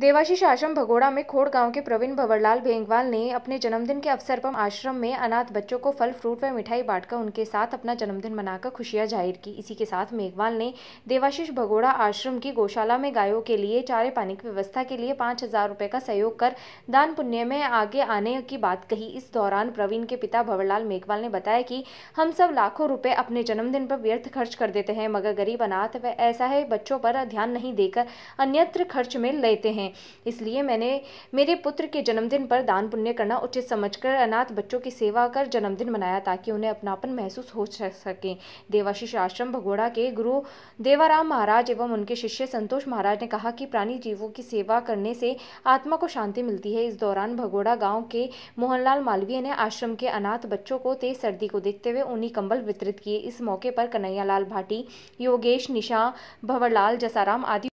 देवाशीष आश्रम भगोड़ा में खोड़ गांव के प्रवीण भंवरलाल भेंगवाल ने अपने जन्मदिन के अवसर पर आश्रम में अनाथ बच्चों को फल फ्रूट व मिठाई बांटकर उनके साथ अपना जन्मदिन मनाकर खुशियां जाहिर की इसी के साथ मेघवाल ने देवाशीष भगोड़ा आश्रम की गौशाला में गायों के लिए चारे पानी की व्यवस्था के लिए पाँच हज़ार रुपये का सहयोग कर दान पुण्य में आगे आने की बात कही इस दौरान प्रवीण के पिता भंवरलाल मेघवाल ने बताया कि हम सब लाखों रुपये अपने जन्मदिन पर व्यर्थ खर्च कर देते हैं मगर गरीब अनाथ व ऐसा है बच्चों पर ध्यान नहीं देकर अन्यत्र खर्च में लेते हैं हैं इसलिए मैंने मेरे पुत्र के जन्मदिन पर दान पुण्य करना उचित समझकर अनाथ बच्चों की सेवा कर जन्मदिन मनाया ताकि उन्हें अपनापन महसूस हो सके देवाशीष आश्रम भगोड़ा के गुरु देवाराम महाराज एवं उनके शिष्य संतोष महाराज ने कहा कि प्राणी जीवों की सेवा करने से आत्मा को शांति मिलती है इस दौरान भगोड़ा गांव के मोहनलाल मालवीय ने आश्रम के अनाथ बच्चों को तेज सर्दी को देखते हुए उन्हीं कंबल वितरित किए इस मौके पर कन्हैयालाल भाटी योगेश निशा भवरलाल जसाराम आदि